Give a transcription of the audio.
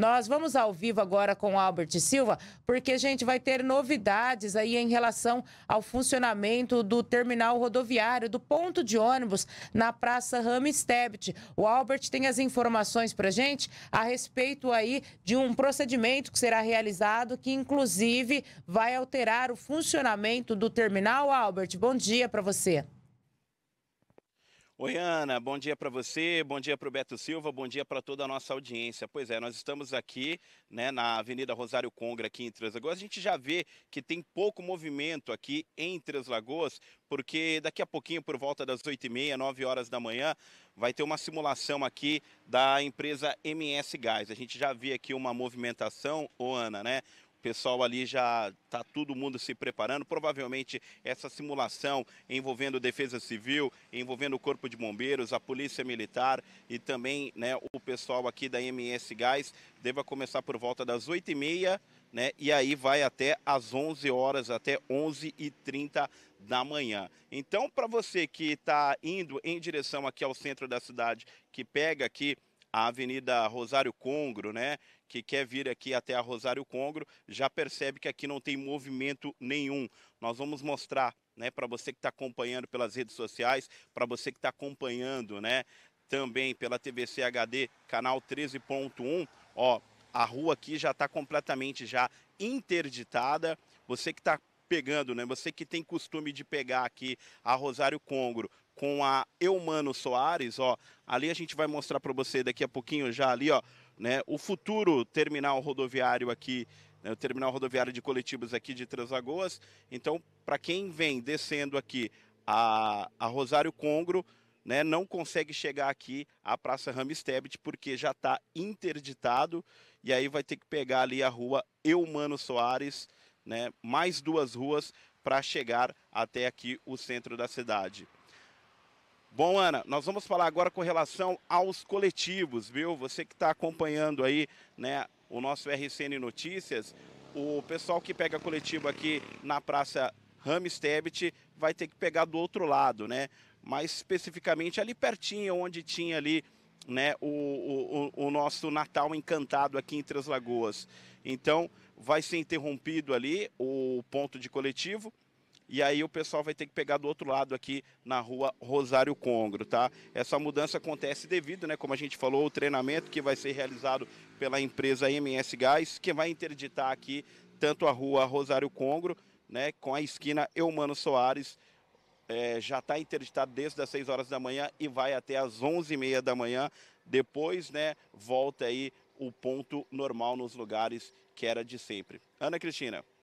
Nós vamos ao vivo agora com o Albert Silva, porque gente vai ter novidades aí em relação ao funcionamento do terminal rodoviário, do ponto de ônibus na Praça Ramstebt. O Albert tem as informações para gente a respeito aí de um procedimento que será realizado, que inclusive vai alterar o funcionamento do terminal. Albert, bom dia para você. Oi, Ana, bom dia para você, bom dia para o Beto Silva, bom dia para toda a nossa audiência. Pois é, nós estamos aqui né, na Avenida Rosário Congra, aqui em Três Lagoas. A gente já vê que tem pouco movimento aqui em Três Lagoas, porque daqui a pouquinho, por volta das 8h30, 9 horas da manhã, vai ter uma simulação aqui da empresa MS Gás. A gente já vê aqui uma movimentação, ô Ana, né? pessoal ali já está todo mundo se preparando. Provavelmente essa simulação envolvendo defesa civil, envolvendo o corpo de bombeiros, a polícia militar e também né, o pessoal aqui da MS Gás deva começar por volta das 8h30 né, e aí vai até às 11 horas, até 11h30 da manhã. Então, para você que está indo em direção aqui ao centro da cidade, que pega aqui a Avenida Rosário Congro, né, que quer vir aqui até a Rosário Congro, já percebe que aqui não tem movimento nenhum. Nós vamos mostrar, né, para você que está acompanhando pelas redes sociais, para você que está acompanhando, né, também pela TVC HD, canal 13.1, ó, a rua aqui já está completamente já interditada. Você que está pegando, né? Você que tem costume de pegar aqui a Rosário Congro com a Eumano Soares, ó. Ali a gente vai mostrar para você daqui a pouquinho já ali, ó, né, o futuro terminal rodoviário aqui, né, o terminal rodoviário de coletivos aqui de Transagoas. Então, para quem vem descendo aqui a, a Rosário Congro, né, não consegue chegar aqui à Praça Ramstebet porque já está interditado e aí vai ter que pegar ali a rua Eumano Soares, né, mais duas ruas para chegar até aqui o centro da cidade. Bom, Ana, nós vamos falar agora com relação aos coletivos, viu? Você que está acompanhando aí, né, o nosso RCN Notícias, o pessoal que pega coletivo aqui na Praça Ramstebit vai ter que pegar do outro lado, né? Mais especificamente ali pertinho, onde tinha ali né, o, o, o nosso Natal encantado aqui em Três Lagoas. Então, vai ser interrompido ali o ponto de coletivo e aí o pessoal vai ter que pegar do outro lado aqui na rua Rosário Congro, tá? Essa mudança acontece devido, né, como a gente falou, o treinamento que vai ser realizado pela empresa MS Gás, que vai interditar aqui tanto a rua Rosário Congro, né, com a esquina Eumano Soares, é, já está interditado desde as 6 horas da manhã e vai até as 11h30 da manhã. Depois, né, volta aí o ponto normal nos lugares que era de sempre. Ana Cristina.